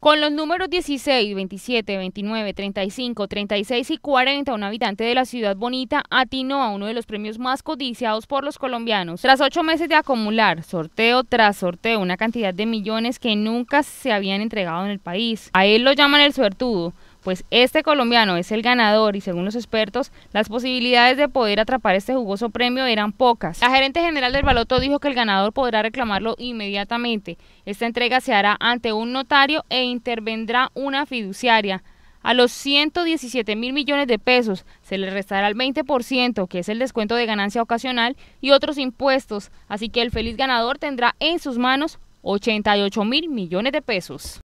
Con los números 16, 27, 29, 35, 36 y 40, un habitante de la ciudad bonita atinó a uno de los premios más codiciados por los colombianos. Tras ocho meses de acumular, sorteo tras sorteo, una cantidad de millones que nunca se habían entregado en el país. A él lo llaman el suertudo. Pues este colombiano es el ganador y según los expertos, las posibilidades de poder atrapar este jugoso premio eran pocas. La gerente general del baloto dijo que el ganador podrá reclamarlo inmediatamente. Esta entrega se hará ante un notario e intervendrá una fiduciaria. A los 117 mil millones de pesos se le restará el 20%, que es el descuento de ganancia ocasional, y otros impuestos, así que el feliz ganador tendrá en sus manos 88 mil millones de pesos.